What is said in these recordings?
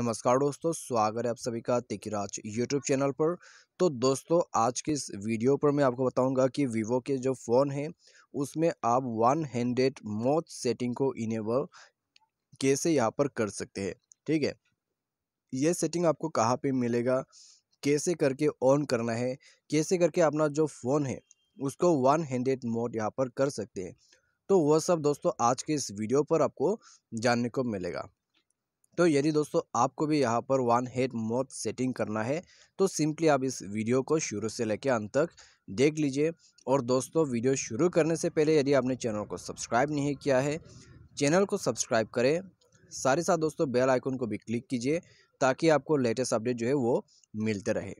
नमस्कार दोस्तों स्वागत है आप सभी का तिकराज यूट्यूब चैनल पर तो दोस्तों आज के इस वीडियो पर मैं आपको बताऊंगा कि वीवो के जो फ़ोन हैं उसमें आप वन हैंडेड मोच सेटिंग को इनेबल कैसे यहाँ पर कर सकते हैं ठीक है ये सेटिंग आपको कहाँ पे मिलेगा कैसे करके ऑन करना है कैसे करके अपना जो फ़ोन है उसको वन हैंडेड मोड यहाँ पर कर सकते हैं तो वह सब दोस्तों आज के इस वीडियो पर आपको जानने को मिलेगा तो यदि दोस्तों आपको भी यहाँ पर वन हेड मोड सेटिंग करना है तो सिंपली आप इस वीडियो को शुरू से लेकर अंत तक देख लीजिए और दोस्तों वीडियो शुरू करने से पहले यदि आपने चैनल को सब्सक्राइब नहीं किया है चैनल को सब्सक्राइब करें सारे साथ दोस्तों बेल आइकन को भी क्लिक कीजिए ताकि आपको लेटेस्ट अपडेट जो है वो मिलते रहे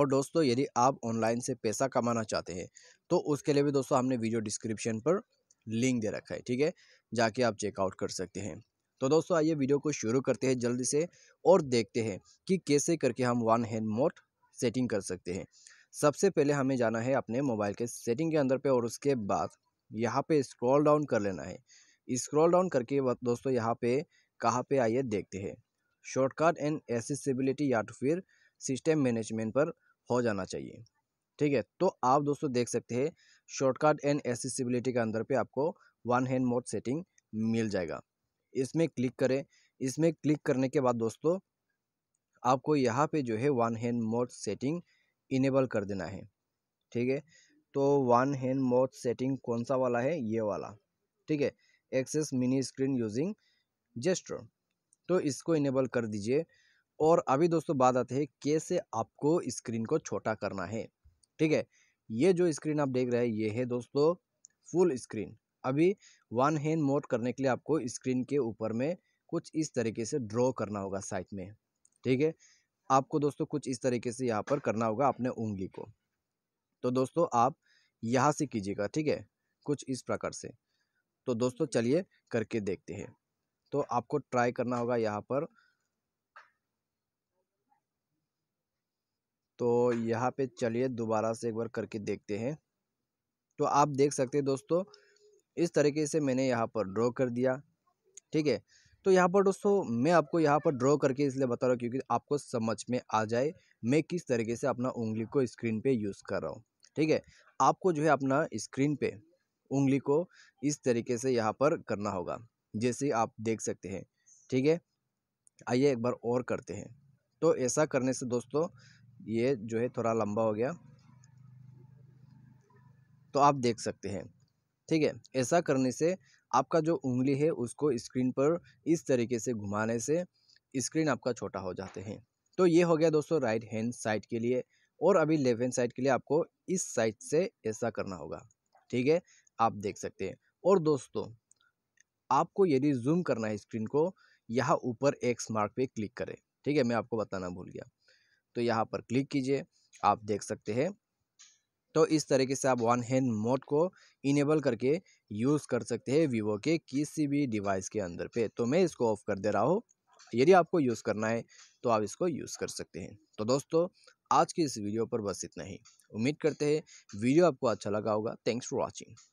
और दोस्तों यदि आप ऑनलाइन से पैसा कमाना चाहते हैं तो उसके लिए भी दोस्तों हमने वीडियो डिस्क्रिप्शन पर लिंक दे रखा है ठीक है जाके आप चेकआउट कर सकते हैं तो दोस्तों आइए वीडियो को शुरू करते हैं जल्दी से और देखते हैं कि कैसे करके हम वन हैंड मोड सेटिंग कर सकते हैं सबसे पहले हमें जाना है अपने मोबाइल के सेटिंग के अंदर पे और उसके बाद यहाँ पे स्क्रॉल डाउन कर लेना है स्क्रॉल डाउन करके दोस्तों यहाँ पे कहाँ पे आइए देखते हैं शॉर्टकट एंड एसेसिबिलिटी या तो फिर सिस्टम मैनेजमेंट पर हो जाना चाहिए ठीक है तो आप दोस्तों देख सकते हैं शॉर्टकट एंड एसेसिबिलिटी के अंदर पे आपको वन हैंड मोड सेटिंग मिल जाएगा इसमें क्लिक करें इसमें क्लिक करने के बाद दोस्तों आपको यहाँ पे जो है one hand mode setting enable कर देना है ठीक है तो वन हैंड मोड सेटिंग कौन सा वाला है ये वाला ठीक है access mini screen using gesture तो इसको इनेबल कर दीजिए और अभी दोस्तों बात आते हैं कैसे आपको स्क्रीन को छोटा करना है ठीक है ये जो स्क्रीन आप देख रहे हैं ये है दोस्तों फुल स्क्रीन अभी वन हैंड मोड करने के लिए आपको स्क्रीन के ऊपर में कुछ इस तरीके से ड्रॉ करना होगा साइड में ठीक है आपको दोस्तों कुछ इस तरीके से यहाँ पर करना होगा अपने उंगली को तो दोस्तों आप यहाँ से कीजिएगा ठीक है कुछ इस प्रकार से तो दोस्तों चलिए करके देखते हैं तो आपको ट्राई करना होगा यहाँ पर तो यहाँ पे चलिए दोबारा से एक बार करके देखते हैं तो आप देख सकते हैं दोस्तों इस तरीके से मैंने यहाँ पर ड्रॉ कर दिया ठीक है तो यहाँ पर दोस्तों मैं आपको यहाँ पर ड्रॉ करके इसलिए बता रहा हूँ क्योंकि आपको समझ में आ जाए मैं किस तरीके से अपना उंगली को स्क्रीन पे यूज़ कर रहा हूँ ठीक है आपको जो है अपना स्क्रीन पे उंगली को इस तरीके से यहाँ पर करना होगा जैसे आप देख सकते हैं ठीक है आइए एक बार और करते हैं तो ऐसा करने से दोस्तों ये जो है थोड़ा लंबा हो गया तो आप देख सकते हैं ठीक है ऐसा करने से आपका जो उंगली है उसको स्क्रीन पर इस तरीके से घुमाने से स्क्रीन आपका छोटा हो जाते हैं तो ये हो गया दोस्तों राइट हैंड साइड के लिए और अभी लेफ्ट हैंड साइड के लिए आपको इस साइड से ऐसा करना होगा ठीक है आप देख सकते हैं और दोस्तों आपको यदि जूम करना है स्क्रीन को यहाँ ऊपर एक्स मार्क पे क्लिक करें ठीक है मैं आपको बताना भूल गया तो यहाँ पर क्लिक कीजिए आप देख सकते हैं तो इस तरीके से आप वन हैंड मोड को इनेबल करके यूज़ कर सकते हैं वीवो के किसी भी डिवाइस के अंदर पे तो मैं इसको ऑफ़ कर दे रहा हूँ यदि आपको यूज़ करना है तो आप इसको यूज़ कर सकते हैं तो दोस्तों आज की इस वीडियो पर बस इतना ही उम्मीद करते हैं वीडियो आपको अच्छा लगा होगा थैंक्स फॉर वॉचिंग